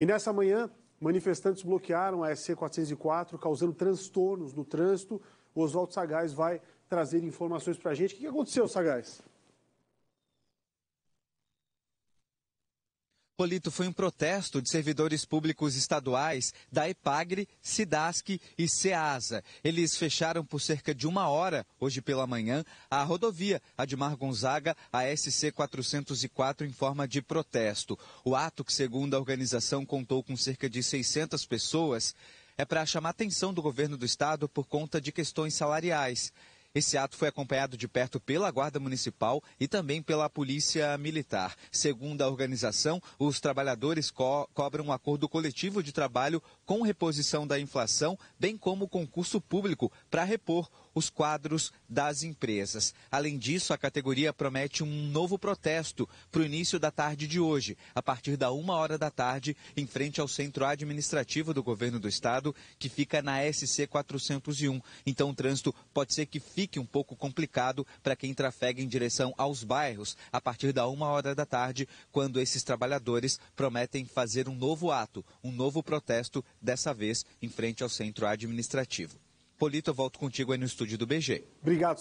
E nessa manhã, manifestantes bloquearam a SC 404, causando transtornos no trânsito. O Oswaldo Sagaz vai trazer informações para a gente. O que aconteceu, Sagaz? Polito foi um protesto de servidores públicos estaduais da EPAGRE, SIDASC e SEASA. Eles fecharam por cerca de uma hora, hoje pela manhã, a rodovia Admar Gonzaga, a SC 404, em forma de protesto. O ato, que segundo a organização contou com cerca de 600 pessoas, é para chamar atenção do governo do estado por conta de questões salariais. Esse ato foi acompanhado de perto pela Guarda Municipal e também pela Polícia Militar. Segundo a organização, os trabalhadores co cobram um acordo coletivo de trabalho com reposição da inflação, bem como concurso público para repor os quadros das empresas. Além disso, a categoria promete um novo protesto para o início da tarde de hoje, a partir da uma hora da tarde, em frente ao centro administrativo do governo do estado, que fica na SC 401. Então, o trânsito pode ser que fique um pouco complicado para quem trafega em direção aos bairros a partir da uma hora da tarde, quando esses trabalhadores prometem fazer um novo ato, um novo protesto, dessa vez em frente ao centro administrativo. Polito, eu volto contigo aí no estúdio do BG. Obrigado.